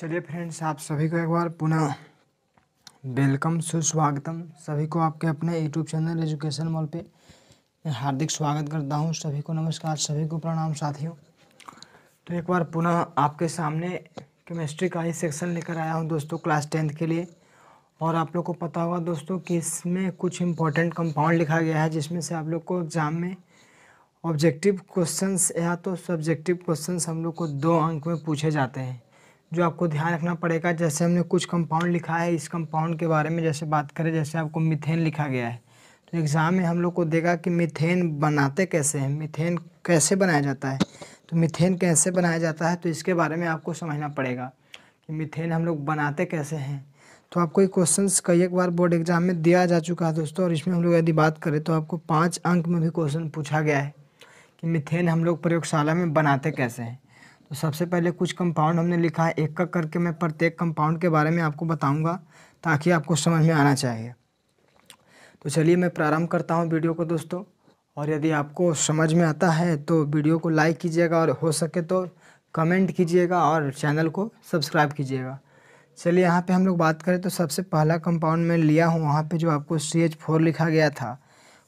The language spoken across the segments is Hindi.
चलिए फ्रेंड्स आप सभी को एक बार पुनः वेलकम सुस्वागतम सभी को आपके अपने यूट्यूब चैनल एजुकेशन मॉल पे हार्दिक स्वागत करता हूँ सभी को नमस्कार सभी को प्रणाम साथियों तो एक बार पुनः आपके सामने केमिस्ट्री का ही सेक्शन लेकर आया हूँ दोस्तों क्लास टेंथ के लिए और आप लोग को पता होगा दोस्तों कि इसमें कुछ इम्पोर्टेंट कंपाउंड लिखा गया है जिसमें से आप लोग को एग्ज़ाम में ऑब्जेक्टिव क्वेश्चंस या तो सब्जेक्टिव क्वेश्चंस हम लोग को दो अंक में पूछे जाते हैं जो आपको ध्यान रखना पड़ेगा जैसे हमने कुछ कंपाउंड लिखा है इस कंपाउंड के बारे में जैसे बात करें जैसे आपको मिथेन लिखा गया है तो एग्ज़ाम में हम लोग को देगा कि मिथेन बनाते कैसे हैं मिथेन कैसे बनाया जाता है तो मिथेन कैसे बनाया जाता है तो इसके बारे में आपको समझना पड़ेगा कि मिथेन हम लोग बनाते कैसे हैं तो आपको ये क्वेश्चन कई एक बार बोर्ड एग्जाम में दिया जा चुका है दोस्तों और इसमें हम लोग यदि बात करें तो आपको पाँच अंक में भी क्वेश्चन पूछा गया है कि मिथेन हम लोग प्रयोगशाला में बनाते कैसे हैं तो सबसे पहले कुछ कंपाउंड हमने लिखा है एक का करके मैं प्रत्येक कंपाउंड के बारे में आपको बताऊंगा ताकि आपको समझ में आना चाहिए तो चलिए मैं प्रारंभ करता हूँ वीडियो को दोस्तों और यदि आपको समझ में आता है तो वीडियो को लाइक कीजिएगा और हो सके तो कमेंट कीजिएगा और चैनल को सब्सक्राइब कीजिएगा चलिए यहाँ पे हम लोग बात करें तो सबसे पहला कंपाउंड मैं लिया हूँ वहाँ पे जो आपको सी एच फोर लिखा गया था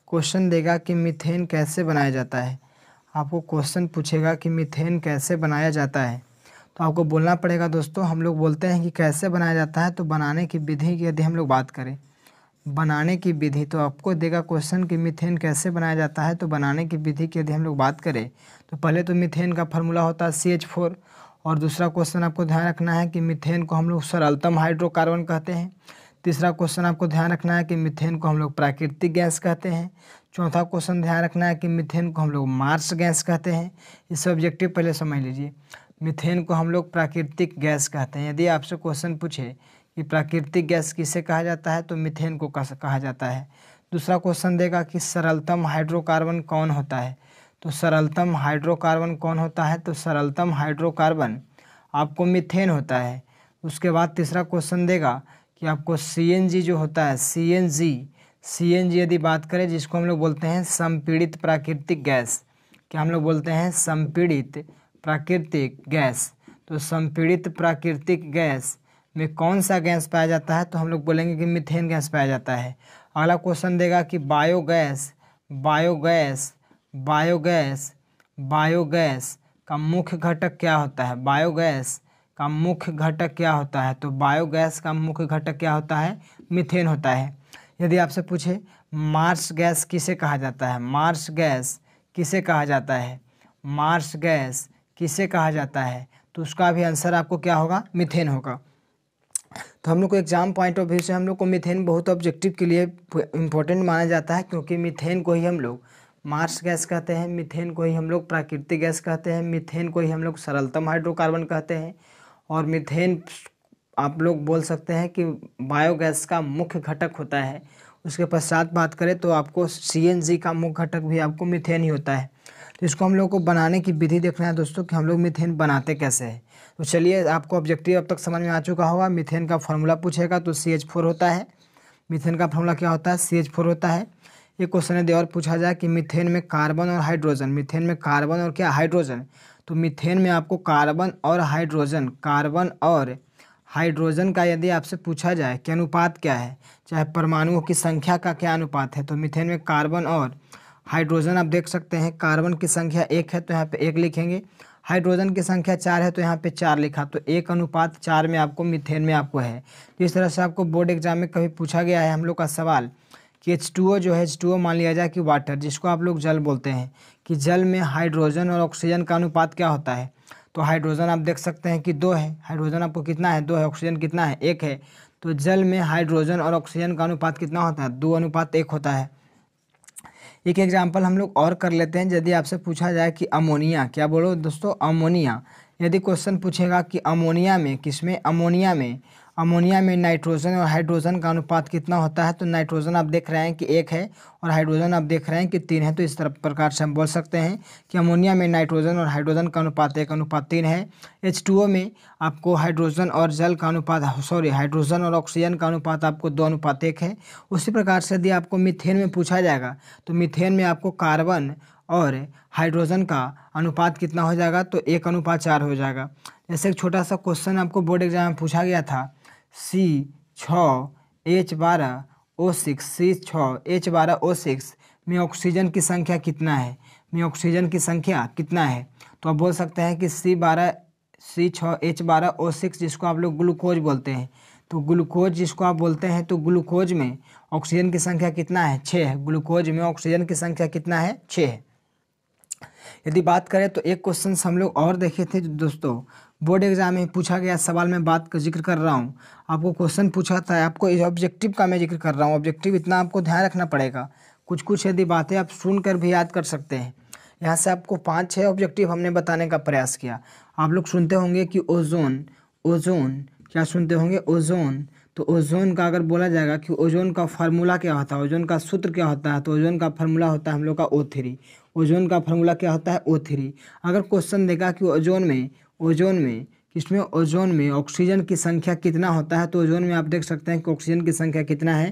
क्वेश्चन देगा कि मिथेन कैसे बनाया जाता है आपको क्वेश्चन पूछेगा कि मीथेन कैसे बनाया जाता है तो आपको बोलना पड़ेगा दोस्तों हम लोग बोलते हैं कि कैसे बनाया जाता है तो बनाने की विधि की यदि हम लोग बात करें बनाने की विधि तो आपको देगा क्वेश्चन कि मीथेन कैसे बनाया जाता है तो बनाने की विधि की यदि हम लोग बात करें तो पहले तो मिथेन का फार्मूला होता है सी एच फोर और दूसरा क्वेश्चन आपको ध्यान रखना है कि मिथेन को हम लोग सरलतम हाइड्रोकार्बन कहते हैं तीसरा क्वेश्चन आपको ध्यान रखना है कि मिथेन को हम लोग प्राकृतिक गैस कहते हैं चौथा क्वेश्चन ध्यान रखना है कि मिथेन को हम लोग मार्स गैस कहते हैं इस ऑब्जेक्टिव पहले समझ लीजिए मिथेन को हम लोग प्राकृतिक गैस कहते हैं यदि आपसे क्वेश्चन पूछे कि प्राकृतिक गैस किसे कहा जाता है तो मिथेन को कहा जाता है दूसरा क्वेश्चन देगा कि सरलतम हाइड्रोकार्बन कौन होता है तो सरलतम हाइड्रोकार्बन कौन होता है तो सरलतम हाइड्रोकार्बन आपको मिथेन होता है उसके बाद तीसरा क्वेश्चन देगा कि आपको सी जो होता है सी सीएनजी यदि बात करें जिसको हम लोग बोलते हैं संपीड़ित प्राकृतिक गैस क्या हम लोग बोलते हैं संपीड़ित प्राकृतिक गैस तो संपीड़ित प्राकृतिक गैस में कौन सा गैस पाया जाता है तो हम लोग बोलेंगे कि मिथेन गैस पाया जाता है अगला क्वेश्चन देगा कि बायोगैस बायोगैस बायोगैस बायोगैस का मुख्य घटक क्या होता है बायोगैस का मुख्य घटक क्या होता है तो बायोगैस का मुख्य घटक क्या होता है मिथेन होता है यदि आपसे पूछे मार्स गैस किसे कहा जाता है मार्स गैस किसे कहा जाता है मार्स गैस किसे कहा जाता है तो उसका भी आंसर आपको क्या होगा मिथेन होगा तो हम लोग को एग्जाम पॉइंट ऑफ व्यू से हम लोग को मिथेन बहुत ऑब्जेक्टिव के लिए इम्पोर्टेंट माना जाता है क्योंकि मिथेन को ही हम लोग मार्स गैस कहते हैं मिथेन को ही हम लोग प्राकृतिक गैस कहते हैं मिथेन को ही हम लोग सरलतम हाइड्रोकार्बन कहते हैं और मिथेन आप लोग बोल सकते हैं कि बायोगैस का मुख्य घटक होता है उसके पश्चात बात करें तो आपको सी का मुख्य घटक भी आपको मिथेन ही होता है तो इसको हम लोग को बनाने की विधि देखना है दोस्तों कि हम लोग मिथेन बनाते कैसे हैं तो चलिए आपको ऑब्जेक्टिव अब तक समझ में आ चुका होगा मिथेन का फॉर्मूला पूछेगा तो सी एच फोर होता है मिथेन का फॉर्मूला क्या होता है सी एच फोर होता है ये क्वेश्चन यदि और पूछा जाए कि मिथेन में कार्बन और हाइड्रोजन मिथेन में कार्बन और क्या हाइड्रोजन तो मिथेन में आपको कार्बन और हाइड्रोजन कार्बन और हाइड्रोजन का यदि आपसे पूछा जाए कि अनुपात क्या है चाहे परमाणुओं की संख्या का क्या अनुपात है तो मिथेन में कार्बन और हाइड्रोजन आप देख सकते हैं कार्बन की संख्या एक है तो यहाँ पे एक लिखेंगे हाइड्रोजन की संख्या चार है तो यहाँ पे चार लिखा तो एक अनुपात चार में आपको मिथेन में आपको है तो इस तरह से आपको बोर्ड एग्जाम में कभी पूछा गया है हम लोग का सवाल कि एच टू ओ जो है एच टू ओ मान लिया जाए कि वाटर जिसको आप लोग जल बोलते हैं कि जल में हाइड्रोजन और ऑक्सीजन का अनुपात क्या होता है तो हाइड्रोजन आप देख सकते हैं कि दो है हाइड्रोजन आपको कितना है दो है ऑक्सीजन कितना है एक है तो जल में हाइड्रोजन और ऑक्सीजन का अनुपात कितना होता है दो अनुपात एक होता है एक एग्जाम्पल हम लोग और कर लेते हैं यदि आपसे पूछा जाए कि अमोनिया क्या बोलो दोस्तों अमोनिया यदि क्वेश्चन पूछेगा कि अमोनिया में किस में अमोनिया में अमोनिया में नाइट्रोजन और हाइड्रोजन का अनुपात कितना होता है तो नाइट्रोजन आप देख रहे हैं कि एक है और हाइड्रोजन आप देख रहे हैं कि तीन है तो इस तरह प्रकार से हम बोल सकते हैं कि अमोनिया में नाइट्रोजन और हाइड्रोजन का अनुपात एक अनुपात तीन है एच में आपको हाइड्रोजन और जल का अनुपात सॉरी हाइड्रोजन और ऑक्सीजन का अनुपात आपको दो अनुपात एक है उसी प्रकार से यदि आपको मिथेन में पूछा जाएगा तो मिथेन में आपको कार्बन और हाइड्रोजन का अनुपात कितना हो जाएगा तो एक अनुपात चार हो जाएगा जैसे एक छोटा सा क्वेश्चन आपको बोर्ड एग्जाम में पूछा गया था सी छ एच बारह ओ सिक्स सी छः एच बारह ओ सिक्स में ऑक्सीजन की संख्या कितना है में ऑक्सीजन की संख्या कितना है तो आप बोल सकते हैं कि सी बारह सी छः एच बारह ओ सिक्स जिसको आप लोग ग्लूकोज बोलते हैं तो ग्लूकोज जिसको आप बोलते हैं तो ग्लूकोज में ऑक्सीजन की संख्या कितना है छः है ग्लूकोज में ऑक्सीजन की संख्या कितना है छः है यदि बात करें तो एक क्वेश्चन हम लोग और देखे थे दोस्तों बोर्ड एग्जाम में पूछा गया सवाल में बात का जिक्र कर रहा हूँ आपको क्वेश्चन पूछा था आपको ऑब्जेक्टिव का मैं जिक्र कर रहा हूँ ऑब्जेक्टिव इतना आपको ध्यान रखना पड़ेगा कुछ कुछ यदि बातें आप सुनकर भी याद कर सकते हैं यहाँ से आपको पाँच छः ऑब्जेक्टिव हमने बताने का प्रयास किया आप लोग सुनते होंगे कि ओजोन ओजोन क्या सुनते होंगे ओजोन तो ओजोन का अगर बोला जाएगा कि ओजोन का फार्मूला क्या होता है ओजोन का सूत्र क्या होता है तो ओजोन का फार्मूला होता है हम लोग का ओ थ्री ओजोन का फार्मूला क्या होता है ओ थ्री अगर क्वेश्चन देगा कि ओजोन में ओजोन में इसमें ओजोन में ऑक्सीजन की संख्या कितना होता है तो ओजोन में आप देख सकते हैं कि ऑक्सीजन की संख्या कितना है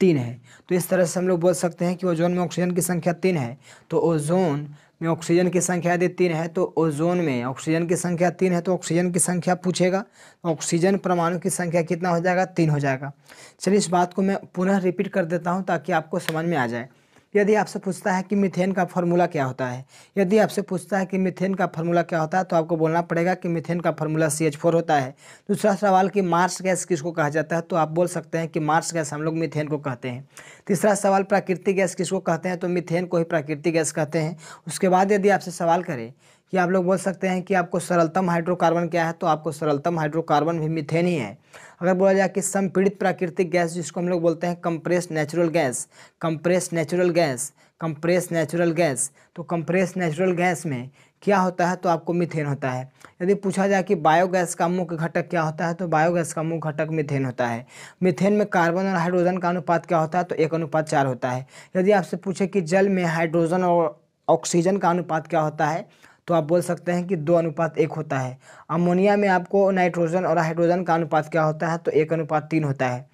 तीन है तो इस तरह से हम लोग बोल सकते हैं कि ओजोन में ऑक्सीजन की संख्या तीन है तो ओजोन में ऑक्सीजन की संख्या यदि तीन है तो ओजोन में ऑक्सीजन की संख्या तीन है तो ऑक्सीजन की संख्या पूछेगा ऑक्सीजन परमाणु की संख्या कितना हो जाएगा तीन हो जाएगा चलिए इस बात को मैं पुनः रिपीट कर देता हूँ ताकि आपको समझ में आ जाए यदि आपसे पूछता है कि मिथेन का फॉर्मूला क्या होता है यदि आपसे पूछता है कि मिथेन का फॉर्मूला क्या होता है तो आपको बोलना पड़ेगा कि मिथेन का फॉर्मूला सी एच फोर होता है दूसरा सवाल कि मार्स गैस किसको कहा जाता है तो आप बोल सकते हैं कि मार्स गैस हम लोग मिथेन को कहते हैं तीसरा सवाल प्राकृतिक गैस किसको कहते हैं तो मिथेन को ही प्राकृतिक गैस कहते हैं उसके बाद यदि आपसे सवाल करें कि आप लोग बोल सकते हैं कि आपको सरलतम हाइड्रोकार्बन क्या है तो आपको सरलतम हाइड्रोकार्बन भी मिथेन ही है अगर बोला जाए कि संपीड़ित प्राकृतिक गैस जिसको हम लोग बोलते हैं compress natural gas compress natural gas compress natural gas तो कंप्रेस नेचुरल गैस में क्या होता है तो आपको मिथेन होता है यदि पूछा जाए कि बायोगैस का मुख्य घटक क्या होता है तो बायोगैस का मुख्य घटक मिथेन होता है मिथेन में कार्बन और हाइड्रोजन का अनुपात क्या होता है तो एक अनुपात चार होता है यदि आपसे पूछे कि जल में हाइड्रोजन और ऑक्सीजन का अनुपात क्या होता है तो आप बोल सकते हैं कि दो अनुपात एक होता है अमोनिया में आपको नाइट्रोजन और हाइड्रोजन का अनुपात क्या होता है तो एक अनुपात तीन होता है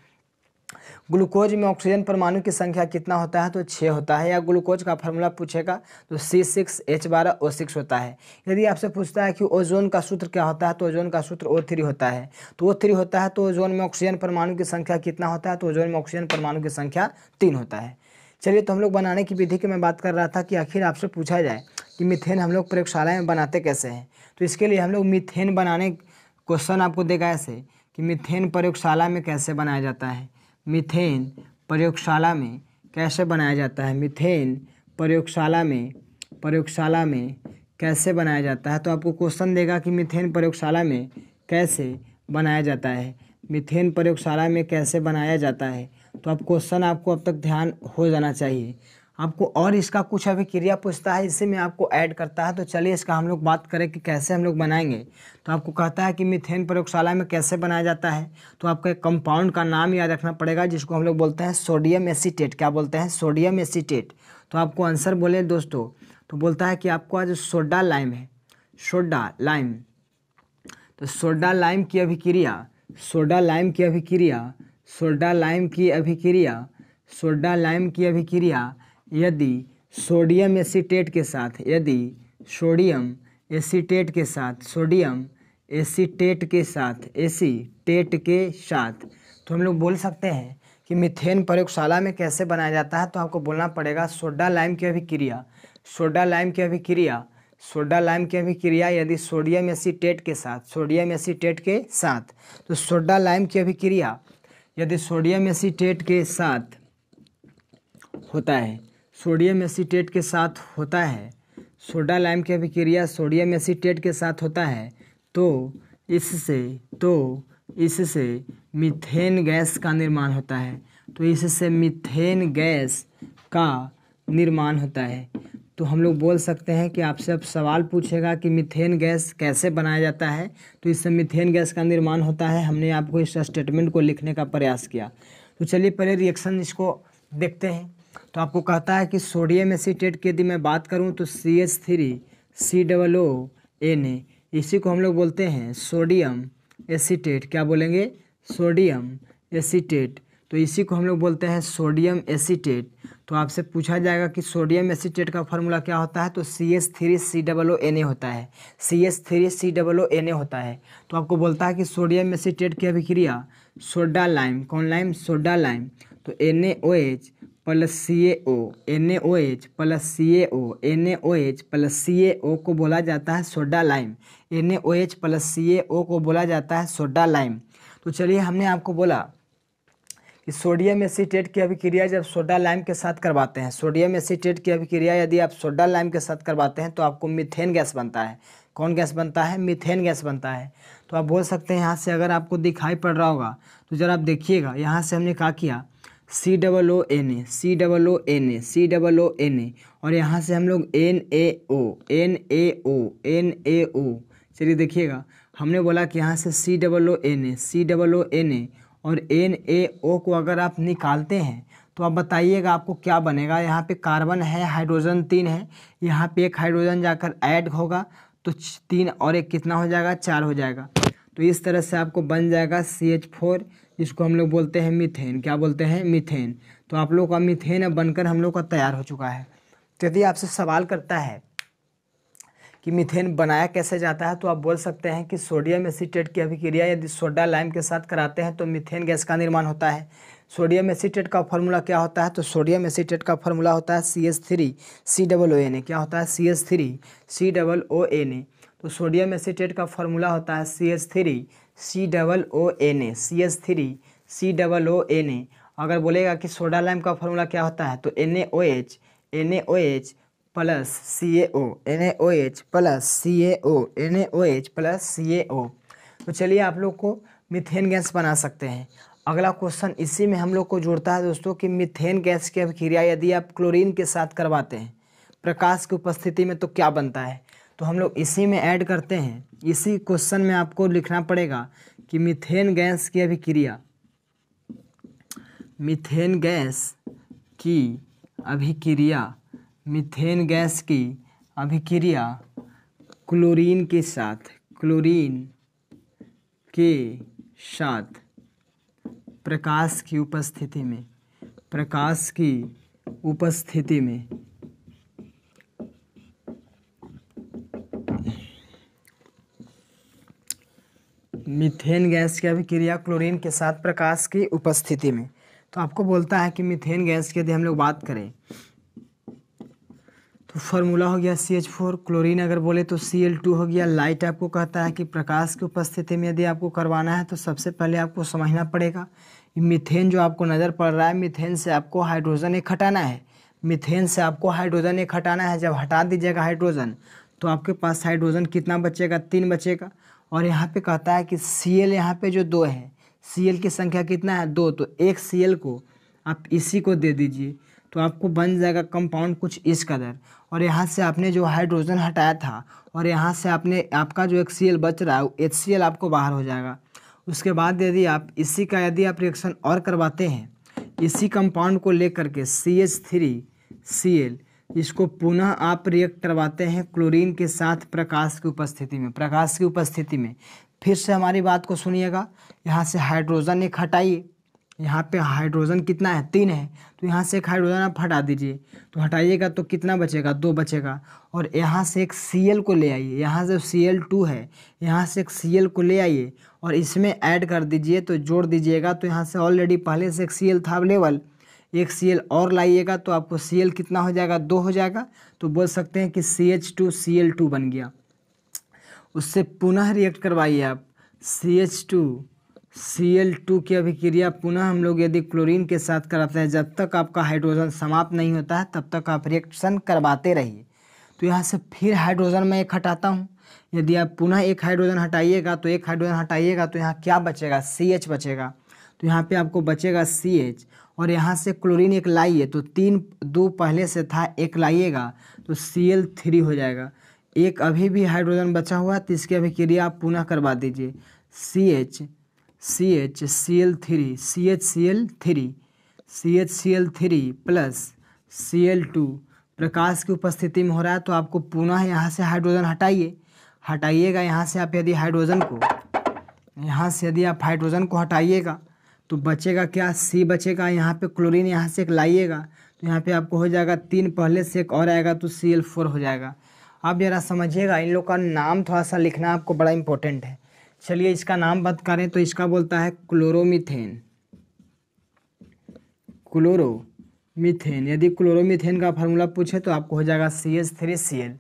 ग्लूकोज में ऑक्सीजन परमाणु की संख्या कितना होता है तो छः होता है या ग्लूकोज का फॉर्मूला पूछेगा तो सी सिक्स एच बारह ओ सिक्स होता है यदि आपसे पूछता है कि ओजोन का सूत्र क्या होता है तो ओजोन का सूत्र ओ थ्री होता है तो ओ थ्री होता है तो ओजोन में ऑक्सीजन परमाणु की संख्या कितना होता है तो ओजोन में ऑक्सीजन परमाणु की संख्या तीन होता है चलिए तो हम लोग बनाने की विधि की मैं बात कर रहा था कि आखिर आपसे पूछा जाए कि मिथेन हम लोग प्रयोगशाला में बनाते कैसे हैं तो इसके लिए हम लोग मिथेन बनाने क्वेश्चन आपको देगा ऐसे कि मिथेन प्रयोगशाला में कैसे बनाया जाता है मिथेन प्रयोगशाला में कैसे बनाया जाता है मिथेन प्रयोगशाला में प्रयोगशाला में कैसे बनाया जाता है तो आपको क्वेश्चन देगा कि मिथेन प्रयोगशाला में कैसे बनाया जाता है मिथेन प्रयोगशाला में कैसे बनाया जाता है तो आप क्वेश्चन आपको अब तक ध्यान हो जाना चाहिए आपको और इसका कुछ अभी क्रिया पूछता है इससे मैं आपको ऐड करता है तो चलिए इसका हम लोग बात करें कि कैसे हम लोग बनाएंगे तो आपको कहता है कि मिथेन प्रयोगशाला में कैसे बनाया जाता है तो आपका एक कंपाउंड का नाम याद रखना पड़ेगा जिसको हम लोग बोलते हैं सोडियम एसीटेट क्या बोलते हैं सोडियम एसीटेट तो आपको आंसर बोले दोस्तों तो बोलता है कि आपको आज सोडा लाइम है सोडा लाइम तो सोडा लाइम की अभिक्रिया सोडा लाइम की अभिक्रिया सोडा लाइम की अभिक्रिया सोडा लाइम की अभिक्रिया यदि सोडियम एसीटेट के साथ यदि सोडियम एसीटेट के साथ सोडियम एसीटेट के साथ एसीटेट के साथ तो हम लोग बोल सकते हैं कि मिथेन प्रयोगशाला में कैसे बनाया जाता है तो आपको बोलना पड़ेगा सोडा लाइम की अभिक्रिया सोडा लाइम की अभिक्रिया सोडा लाइम की अभिक्रिया यदि सोडियम एसीटेट के साथ सोडियम एसीटेट के साथ तो सोडा लाइम की अभिक्रिया यदि सोडियम एसीटेट के साथ होता है सोडियम एसीटेट के साथ होता है सोडा लाइम की अभिक्रिया सोडियम एसीटेट के साथ होता है तो इससे तो इससे मीथेन गैस का निर्माण होता है तो इससे मीथेन गैस का निर्माण होता है तो हम लोग बोल सकते हैं कि आपसे अब सवाल पूछेगा कि मिथेन गैस कैसे बनाया जाता है तो इससे मिथेन गैस का निर्माण होता है हमने आपको इस स्टेटमेंट को लिखने का प्रयास किया तो चलिए पहले रिएक्शन इसको देखते हैं तो आपको कहता है कि सोडियम एसीटेट की यदि मैं बात करूँ तो C H three C double O N A इसी को हम लोग बोलते हैं सोडियम एसीटेट क्या बोलेंगे सोडियम एसीटेट तो इसी को हम लोग बोलते हैं सोडियम एसीटेट तो आपसे पूछा जाएगा कि सोडियम एसीटेट का फॉर्मूला क्या होता है तो C S three C double O N A होता है C S three C double O N A होता है तो आपको बोलता है कि सोडियम एसीटेट की अभिक्रिया सोडा लाइम कौन लाइम सोडा लाइम तो N A O H plus C A O N A O H plus C A O N A O H plus C A O को बोला जाता है soda lime N A O H plus C A O को बोला जाता है सोडा लाइम तो चलिए हमने आपको बोला कि सोडियम एसीटेट की अभिक्रिया जब सोडा लाइम के साथ करवाते हैं सोडियम एसीटेट की अभिक्रिया यदि आप सोडा लाइम के साथ करवाते हैं तो आपको मिथेन गैस बनता है कौन गैस बनता है मिथेन गैस बनता है तो आप बोल सकते हैं यहाँ से अगर आपको दिखाई पड़ रहा होगा तो जरा आप देखिएगा यहाँ से हमने कहा किया C double O N A C double O N A C double O N A और यहाँ से हम लोग N A O N A O N A O चलिए देखिएगा हमने बोला कि यहाँ से C double O N A C double O N A और एन ए ओ को अगर आप निकालते हैं तो आप बताइएगा आपको क्या बनेगा यहाँ पे कार्बन है हाइड्रोजन तीन है यहाँ पे एक हाइड्रोजन जाकर ऐड होगा तो तीन और एक कितना हो जाएगा चार हो जाएगा तो इस तरह से आपको बन जाएगा सी एच फोर जिसको हम लोग बोलते हैं मिथेन क्या बोलते हैं मिथेन तो आप लोग का मिथेन बनकर हम लोग का तैयार हो चुका है तो यदि आपसे सवाल करता है कि मिथेन बनाया कैसे जाता है तो आप बोल सकते हैं कि सोडियम एसीटेट की अभिक्रिया यदि सोडा लाइम के साथ कराते हैं तो मिथेन गैस का निर्माण होता है सोडियम एसीटेट का फॉर्मूला क्या होता है तो सोडियम एसीटेट का फॉर्मूला होता है C H three C double O N A क्या होता है C S three C double O N A तो सोडियम एसीटेट का फॉर्मूला होता है C H three C double O N A C S three C double O N A अगर बोलेगा कि सोडा लाइम का फॉर्मूला क्या होता है तो N A O H N A O H plus C A O N A O H plus C A O N A O H plus C A O तो चलिए आप लोग को मिथेन गैस बना सकते हैं अगला क्वेश्चन इसी में हम लोग को जुड़ता है दोस्तों कि मिथेन गैस की अभिक्रिया यदि आप क्लोरीन के साथ करवाते हैं प्रकाश की उपस्थिति में तो क्या बनता है तो हम लोग इसी में ऐड करते हैं इसी क्वेश्चन में आपको लिखना पड़ेगा कि मिथेन गैस की अभिक्रिया मिथेन गैस की अभिक्रिया मीथेन गैस की अभिक्रिया क्लोरीन के साथ क्लोरीन के साथ प्रकाश की उपस्थिति में प्रकाश की उपस्थिति में मीथेन गैस की अभिक्रिया क्लोरीन के साथ प्रकाश की उपस्थिति में तो आपको बोलता है कि मीथेन गैस की यदि हम लोग बात करें फॉर्मूला हो गया सी एच फोर क्लोरीन अगर बोले तो सी एल टू हो गया लाइट आपको कहता है कि प्रकाश की उपस्थिति में यदि आपको करवाना है तो सबसे पहले आपको समझना पड़ेगा मिथेन जो आपको नज़र पड़ रहा है मिथेन से आपको हाइड्रोजन एक हटाना है मिथेन से आपको हाइड्रोजन एक हटाना है जब हटा दीजिएगा हाइड्रोजन तो आपके पास हाइड्रोजन कितना बचेगा तीन बचेगा और यहाँ पे कहता है कि सी एल यहाँ पर जो दो है सी एल की संख्या कितना है दो तो एक सी एल को आप इसी को दे दीजिए तो आपको बन जाएगा कंपाउंड कुछ इस कदर और यहाँ से आपने जो हाइड्रोजन हटाया था और यहाँ से आपने आपका जो एक बच रहा है एच सी आपको बाहर हो जाएगा उसके बाद यदि आप इसी का यदि आप रिएक्शन और करवाते हैं इसी कंपाउंड को लेकर के C H three C L इसको पुनः आप रिएक्ट करवाते हैं क्लोरीन के साथ प्रकाश की उपस्थिति में प्रकाश की उपस्थिति में फिर से हमारी बात को सुनिएगा यहाँ से हाइड्रोजन एक हटाइए यहाँ पे हाइड्रोजन कितना है तीन है तो यहाँ से एक हाइड्रोजन आप हटा दीजिए तो हटाइएगा तो कितना बचेगा दो बचेगा और यहाँ से एक सी एल को ले आइए यहाँ से सी एल टू है यहाँ से एक सी एल को ले आइए और इसमें ऐड कर दीजिए तो जोड़ दीजिएगा तो यहाँ से ऑलरेडी पहले से एक सी एल था अवेलेबल एक सी एल और लाइएगा तो आपको सी एल कितना हो जाएगा दो हो जाएगा तो बोल सकते हैं कि C H two C L two बन गया उससे पुनः रिएक्ट करवाइए आप C H two C L two की अभिक्रिया पुनः हम लोग यदि क्लोरीन के साथ कराते हैं जब तक आपका हाइड्रोजन समाप्त नहीं होता है तब तक आप रिएक्शन करवाते रहिए तो यहाँ से फिर हाइड्रोजन मैं एक हटाता हूँ यदि आप पुनः एक हाइड्रोजन हटाइएगा तो एक हाइड्रोजन हटाइएगा तो यहाँ क्या बचेगा सी एच बचेगा तो यहाँ पे आपको बचेगा सी एच और यहाँ से क्लोरीन एक लाइए तो तीन दो पहले से था एक लाइएगा तो सी एल थ्री हो जाएगा एक अभी भी हाइड्रोजन बचा हुआ है तो इसकी अभिक्रिया आप पुनः करवा दीजिए C H C H C L three C H C L three C H C L three plus C L two प्रकाश की उपस्थिति में हो रहा है तो आपको पुनः यहाँ से हाइड्रोजन हटाइए हटाइएगा यहाँ से आप यदि हाइड्रोजन को यहाँ से यदि आप हाइड्रोजन को हटाइएगा तो बचेगा क्या सी बचेगा यहाँ पे क्लोरीन यहाँ से एक लाइएगा तो यहाँ पे आपको हो जाएगा तीन पहले से एक और आएगा तो सी एल फोर हो जाएगा आप ज़रा समझिएगा इन लोग का नाम थोड़ा सा लिखना आपको बड़ा इंपॉर्टेंट है चलिए इसका नाम बात करें तो इसका बोलता है क्लोरोमिथेन क्लोरोमिथेन यदि क्लोरोमिथेन का फार्मूला पूछे तो आपको हो जाएगा C H three C L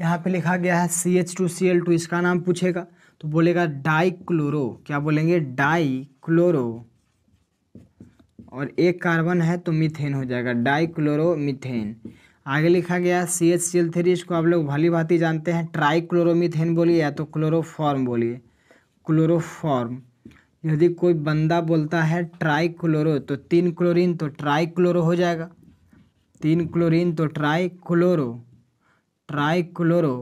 यहाँ पे लिखा गया है C H two C L two इसका नाम पूछेगा तो बोलेगा डाई क्लोरो क्या बोलेंगे डाई क्लोरो और एक कार्बन है तो मिथेन हो जाएगा डाई क्लोरो मिथेन आगे लिखा गया C H C L three इसको आप लोग भली भांति जानते हैं ट्राई क्लोरोमिथेन बोलिए या तो क्लोरोफॉर्म बोलिए क्लोरोफॉर्म यदि कोई बंदा बोलता है ट्राई क्लोरो तो तीन क्लोरीन तो ट्राई क्लोरो हो जाएगा तीन क्लोरीन तो ट्राई क्लोरो ट्राई क्लोरो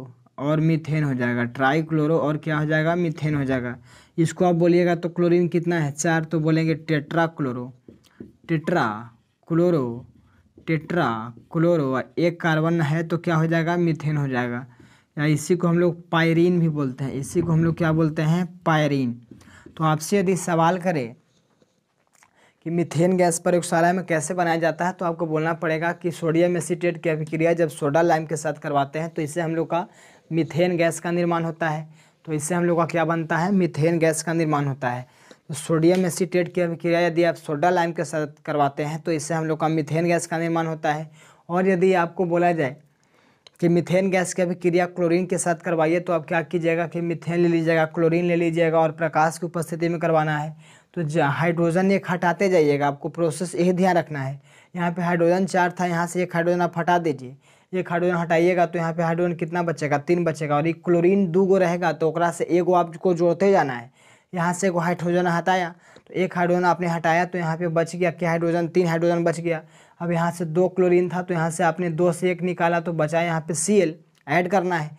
और मीथेन हो जाएगा ट्राई क्लोरो और क्या हो जाएगा मीथेन हो जाएगा इसको आप बोलिएगा तो क्लोरीन कितना है चार तो बोलेंगे tetrachloro tetrachloro tetrachloro एक कार्बन है तो क्या हो जाएगा मीथेन हो जाएगा या इसी को हम लोग पायरीन भी बोलते हैं इसी को हम लोग क्या बोलते हैं पायरीन तो आपसे यदि सवाल करें कि मिथेन गैस प्रयोगशाला में कैसे बनाया जाता है तो आपको बोलना पड़ेगा कि सोडियम एसिटेट की अभिक्रिया जब सोडा लाइम के साथ करवाते हैं तो इससे हम लोग का मिथेन गैस का निर्माण होता है तो इससे हम लोग का क्या बनता है मिथेन गैस का निर्माण होता है सोडियम एसिटेट की अभिक्रिया यदि आप सोडा लाइम के साथ करवाते हैं तो इससे हम लोग का मिथेन गैस का निर्माण होता है और यदि आपको बोला जाए कि मिथेन गैस की अभिक्रिया क्लोरीन के साथ करवाइए तो आप क्या कीजिएगा कि मिथेन ले लीजिएगा क्लोरीन ले लीजिएगा और प्रकाश की उपस्थिति में करवाना है तो हाइड्रोजन एक हटाते जाइएगा आपको प्रोसेस यही ध्यान रखना है यहाँ पे हाइड्रोजन चार था यहाँ से एक हाइड्रोजन आप हटा दीजिए एक हाइड्रोजन हटाइएगा तो यहाँ पे हाइड्रोजन कितना बचेगा तीन बचेगा और एक क्लोरीन दो गो रहेगा तो ओकरा से एक गो आपको जोड़ते जाना है यहाँ से एक हाइड्रोजन हटाया तो एक हाइड्रोजन आपने हटाया तो यहाँ पे बच गया क्या हाइड्रोजन तीन हाइड्रोजन बच गया अब यहाँ से दो क्लोरीन था तो यहाँ से आपने दो से एक निकाला तो बचा यहाँ पे सी एल ऐड करना है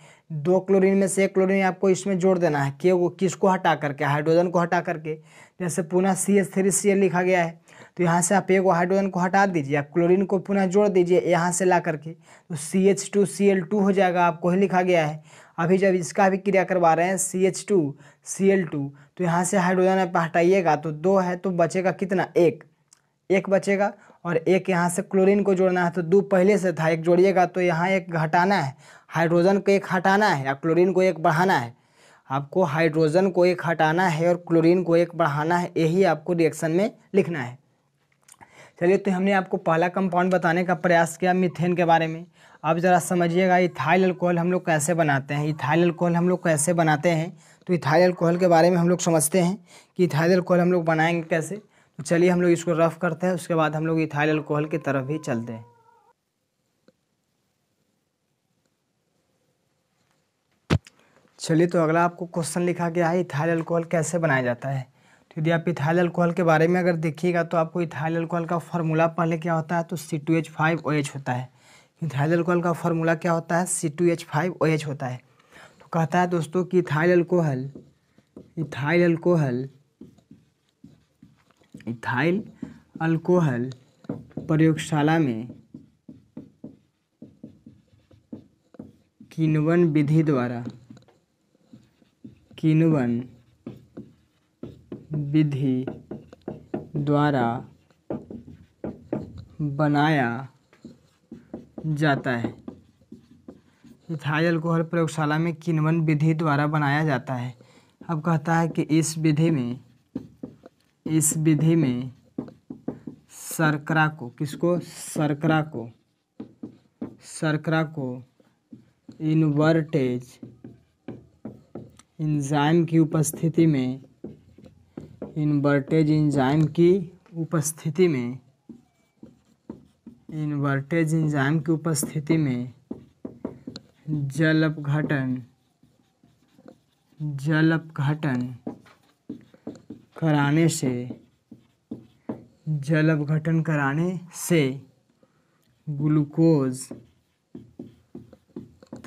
दो क्लोरीन में से एक क्लोरीन आपको इसमें जोड़ देना है कि वो किसको हटा करके हाइड्रोजन को हटा करके जैसे तो पुनः C S three C L लिखा गया है तो यहाँ से आप एक हाइड्रोजन को हटा दीजिए आप क्लोरीन को पुनः जोड़ दीजिए यहाँ से ला करके तो C H two C L two हो जाएगा आपको ही लिखा गया है अभी जब इसका भी क्रिया करवा रहे हैं C H two C L two तो यहाँ से हाइड्रोजन आप हटाइएगा तो दो है तो बचेगा कितना एक एक बचेगा और एक यहाँ से क्लोरीन को जोड़ना है तो दो पहले से था एक जोड़िएगा तो यहाँ एक हटाना है हाइड्रोजन को एक हटाना है या क्लोरीन को एक बढ़ाना है आपको हाइड्रोजन को एक हटाना है और क्लोरीन को एक बढ़ाना है यही आपको रिएक्शन में लिखना है चलिए तो हमने आपको पहला कंपाउंड बताने का प्रयास किया मिथेन के बारे में अब ज़रा समझिएगा इथाइल अल्कोहल हम लोग कैसे बनाते हैं इथाइल अल्कोहल हम लोग कैसे बनाते हैं तो इथाइल अल्कोहल के बारे में हम लोग समझते हैं कि इथाइल अल्कोहल हम लोग बनाएंगे कैसे तो चलिए हम लोग इसको रफ़ करते हैं उसके बाद हम लोग इथाइल अल्कोहल की तरफ भी चलते हैं चलिए तो अगला आपको क्वेश्चन लिखा गया है इथाइल अल्कोहल कैसे बनाया जाता है यदि आप इथाइल अल्कोहल के बारे में अगर देखिएगा तो आपको इथाइल अल्कोहल का फॉर्मूला पहले क्या होता है तो C two H five O H होता है इथाइल अल्कोहल का फार्मूला क्या होता है C two H five O H होता है तो कहता है दोस्तों कि ethyl alcohol ethyl alcohol ethyl alcohol प्रयोगशाला में किनवन विधि द्वारा किनवन विधि द्वारा बनाया जाता है इथाइल अल्कोहल प्रयोगशाला में किनवन विधि द्वारा बनाया जाता है अब कहता है कि इस विधि में इस विधि में शर्करा को किसको शर्करा को शर्करा को इन्वर्टेज इंजाइम की उपस्थिति में इन्वर्टेज इंजाइम की उपस्थिति में इन्वर्टेज इंजाइम की उपस्थिति में जल अपघटन जल अपघटन कराने से जल अपघटन कराने से ग्लूकोज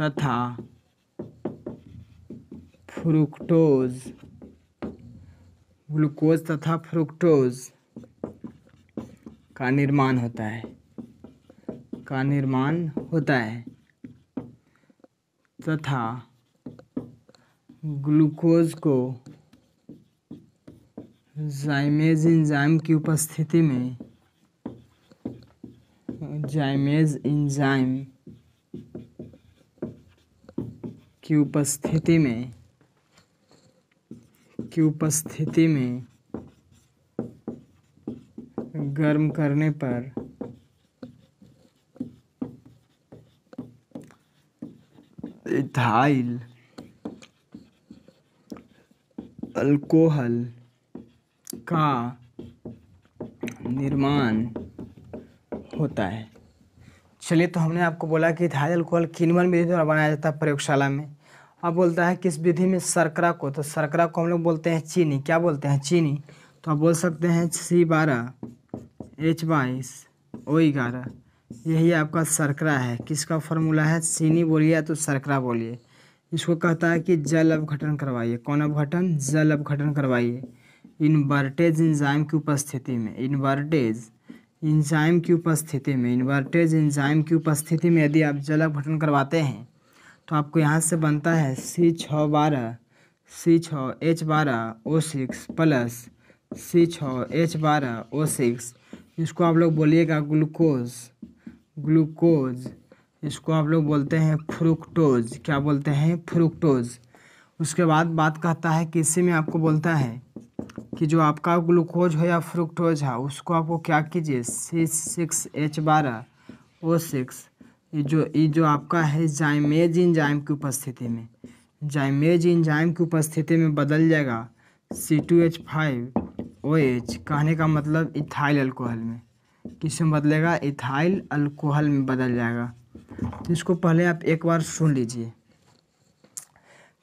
तथा फ्रुक्टोज ग्लूकोज तथा फ्रुक्टोज का निर्माण होता है का निर्माण होता है तथा ग्लूकोज को जाइमेज इंजाइम की उपस्थिति में जाइमेज इंजाइम की उपस्थिति में की उपस्थिति में गर्म करने पर इथाइल अल्कोहल का निर्माण होता है चलिए तो हमने आपको बोला कि इथाइल अल्कोहल किण्वन विधि द्वारा बनाया जाता है प्रयोगशाला में अब हाँ, बोलता है किस विधि में शर्करा को तो शर्करा को हम लोग बोलते हैं चीनी क्या बोलते हैं चीनी तो आप बोल सकते हैं सी बारह एच बाईस ओ ग्यारह यही आपका शर्करा है किसका फॉर्मूला है चीनी बोलिए तो शर्करा बोलिए इसको कहता है कि जल अवघटन करवाइए कौन अवघटन जल अवघटन करवाइए इन्वर्टेज इंजाइम की उपस्थिति में इन्वर्टेज इंजाइम की उपस्थिति में इन्वर्टेज इंजाइम की उपस्थिति में यदि आप जल अवघटन करवाते हैं तो आपको यहाँ से बनता है सी छ बारह सी छ एच बारह ओ सिक्स प्लस सी छ एच बारह ओ सिक्स इसको आप लोग बोलिएगा ग्लूकोज ग्लूकोज इसको आप लोग बोलते हैं फ्रुक्टोज क्या बोलते हैं फ्रुक्टोज उसके बाद बात कहता है कि इसी में आपको बोलता है कि जो आपका ग्लूकोज हो या फ्रुक्टोज है उसको आपको क्या कीजिए सी सिक्स एच बारह ओ सिक्स जो ये जो आपका है जाइमेज इंजाइम की उपस्थिति में जाइमेज इंजाइम की उपस्थिति में बदल जाएगा C two H five O H कहने का मतलब इथाइल अल्कोहल में किस में बदलेगा इथाइल अल्कोहल में बदल जाएगा तो इसको पहले आप एक बार सुन लीजिए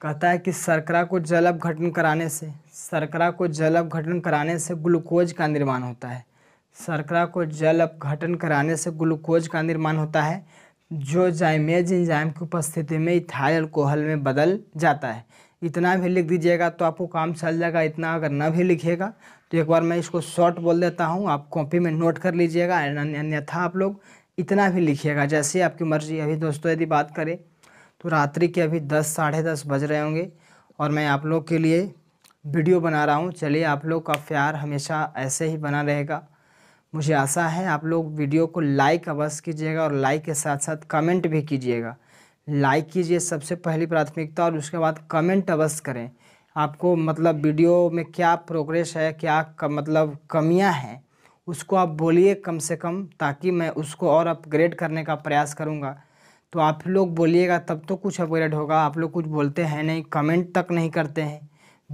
कहता है कि शर्करा को जल अपघटन कराने से शर्करा को जल अपघटन कराने से ग्लूकोज का निर्माण होता है शर्करा को जल अपघटन कराने से ग्लूकोज का निर्माण होता है जो जाइमेज इंजाइम की उपस्थिति में इथाइल अल्कोहल में बदल जाता है इतना भी लिख दीजिएगा तो आपको काम चल जाएगा इतना अगर ना भी लिखिएगा तो एक बार मैं इसको शॉर्ट बोल देता हूँ आप कॉपी में नोट कर लीजिएगा अन्यथा आप लोग इतना भी लिखिएगा जैसे आपकी मर्जी अभी दोस्तों यदि बात करें तो रात्रि के अभी दस साढ़े दस बज रहे होंगे और मैं आप लोग के लिए वीडियो बना रहा हूँ चलिए आप लोग का प्यार हमेशा ऐसे ही बना रहेगा मुझे आशा है आप लोग वीडियो को लाइक अवश्य कीजिएगा और लाइक के साथ साथ कमेंट भी कीजिएगा लाइक कीजिए सबसे पहली प्राथमिकता और उसके बाद कमेंट अवश्य करें आपको मतलब वीडियो में क्या प्रोग्रेस है क्या कम, मतलब कमियां हैं उसको आप बोलिए कम से कम ताकि मैं उसको और अपग्रेड करने का प्रयास करूँगा तो आप लोग बोलिएगा तब तो कुछ अपग्रेड होगा आप लोग कुछ बोलते हैं नहीं कमेंट तक नहीं करते हैं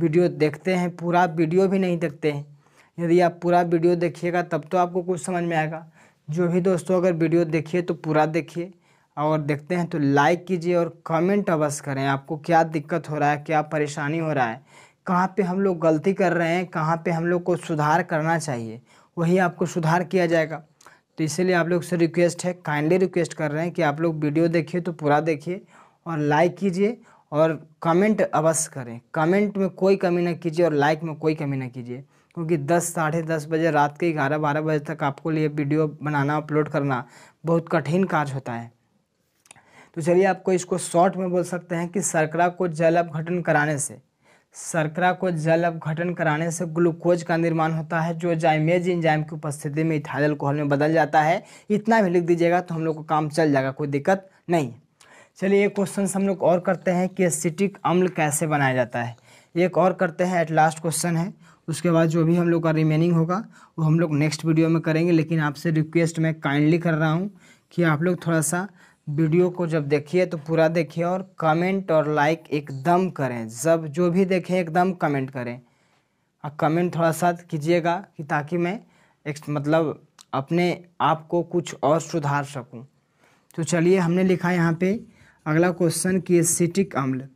वीडियो देखते हैं पूरा वीडियो भी नहीं देखते हैं यदि आप पूरा वीडियो देखिएगा तब तो आपको कुछ समझ में आएगा जो भी दोस्तों अगर वीडियो देखिए तो पूरा देखिए और देखते हैं तो लाइक कीजिए और कमेंट अवश्य करें आपको क्या दिक्कत हो रहा है क्या परेशानी हो रहा है कहाँ पे हम लोग गलती कर रहे हैं कहाँ पे हम लोग को सुधार करना चाहिए वही आपको सुधार किया जाएगा तो इसीलिए आप लोग से रिक्वेस्ट है काइंडली रिक्वेस्ट कर रहे हैं कि आप लोग वीडियो देखिए तो पूरा देखिए और लाइक कीजिए और कमेंट अवश्य करें कमेंट में कोई कमी ना कीजिए और लाइक में कोई कमी ना कीजिए क्योंकि दस साढ़े दस बजे रात के ग्यारह बारह बजे तक आपको लिए वीडियो बनाना अपलोड करना बहुत कठिन कार्य होता है तो चलिए आपको इसको शॉर्ट में बोल सकते हैं कि सरकरा को जल अपघटन कराने से सरकरा को जल अपघटन कराने से ग्लूकोज का निर्माण होता है जो जाइमेज इंजाइम की उपस्थिति में इथाइल अल्कोहल में बदल जाता है इतना भी लिख दीजिएगा तो हम लोग को काम चल जाएगा कोई दिक्कत नहीं चलिए एक क्वेश्चन हम लोग और करते हैं कि एसिटिक अम्ल कैसे बनाया जाता है एक और करते हैं एट लास्ट क्वेश्चन है उसके बाद जो भी हम लोग का रिमेनिंग होगा वो हम लोग नेक्स्ट वीडियो में करेंगे लेकिन आपसे रिक्वेस्ट मैं काइंडली कर रहा हूँ कि आप लोग थोड़ा सा वीडियो को जब देखिए तो पूरा देखिए और कमेंट और लाइक एकदम करें जब जो भी देखें एकदम कमेंट करें और कमेंट थोड़ा सा कीजिएगा कि ताकि मैं एक मतलब अपने आप को कुछ और सुधार सकूं तो चलिए हमने लिखा यहाँ पे अगला क्वेश्चन कि सिटिक अम्ल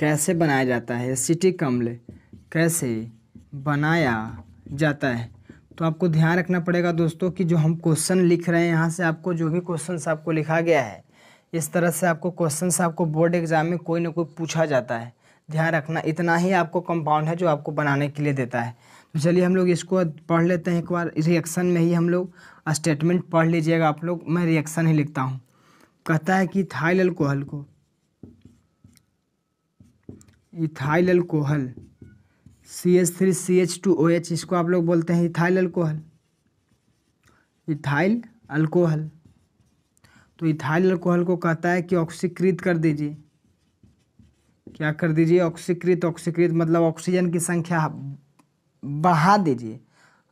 कैसे बनाया जाता है सिटी कमल कैसे बनाया जाता है तो आपको ध्यान रखना पड़ेगा दोस्तों कि जो हम क्वेश्चन लिख रहे हैं यहाँ से आपको जो भी क्वेश्चन आपको लिखा गया है इस तरह से आपको क्वेश्चन आपको बोर्ड एग्जाम में कोई ना कोई पूछा जाता है ध्यान रखना इतना ही आपको कंपाउंड है जो आपको बनाने के लिए देता है तो चलिए हम लोग इसको पढ़ लेते हैं एक बार रिएक्शन में ही हम लोग स्टेटमेंट पढ़ लीजिएगा आप लोग मैं रिएक्शन ही लिखता हूँ कहता है कि थाइल अल्कोहल को ethyl alcohol C H three C H two O H इसको आप लोग बोलते हैं इथाइल अल्कोहल इथाइल अल्कोहल तो इथाइल अल्कोहल को कहता है कि ऑक्सीकृत कर दीजिए क्या कर दीजिए ऑक्सीकृत ऑक्सीकृत मतलब ऑक्सीजन की संख्या बढ़ा दीजिए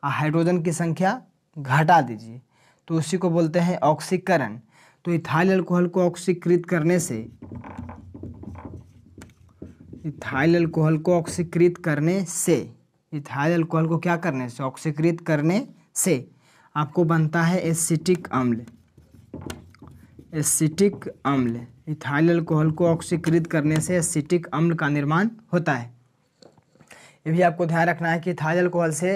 और हाइड्रोजन की संख्या घटा दीजिए तो उसी को बोलते हैं ऑक्सीकरण तो इथाइल अल्कोहल को ऑक्सीकृत करने से इथाइल अल्कोहल को ऑक्सीकृत करने से इथाइल अल्कोहल को क्या करने से ऑक्सीकृत करने से आपको बनता है एसिटिक अम्ल एसिटिक अम्ल इथाइल अल्कोहल को ऑक्सीकृत करने से एसिटिक अम्ल का निर्माण होता है ये भी आपको ध्यान रखना है कि इथाइल अल्कोहल से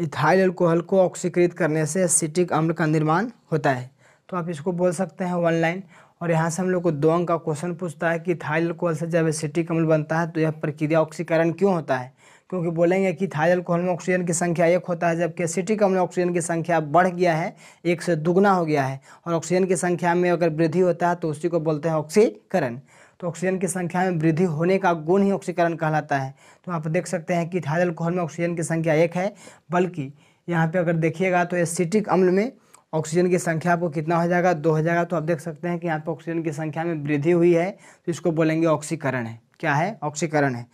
इथाइल अल्कोहल को ऑक्सीकृत करने से एसिटिक अम्ल का निर्माण होता है तो आप इसको बोल सकते हैं वन लाइन और यहाँ से हम लोग को दो अंक का क्वेश्चन पूछता है कि थाइल अल्कोहल से जब एसिटिक अम्ल बनता है तो यह प्रक्रिया ऑक्सीकरण क्यों होता है क्योंकि बोलेंगे कि थाइल अल्कोहल में ऑक्सीजन की संख्या एक होता है जबकि एसिटिक अम्ल में ऑक्सीजन की संख्या बढ़ गया है एक से दुगुना हो गया है और ऑक्सीजन की संख्या में अगर वृद्धि होता है तो उसी को बोलते हैं ऑक्सीकरण तो ऑक्सीजन की संख्या में वृद्धि होने का गुण ही ऑक्सीकरण कहलाता है तो आप देख सकते हैं कि थाइल अल्कोहल में ऑक्सीजन की संख्या एक है बल्कि यहाँ पर अगर देखिएगा तो एसिटिक अम्ल में ऑक्सीजन की संख्या आपको कितना हो जाएगा दो हो जाएगा तो आप देख सकते हैं कि यहाँ पर ऑक्सीजन की संख्या में वृद्धि हुई है तो इसको बोलेंगे ऑक्सीकरण है क्या है ऑक्सीकरण है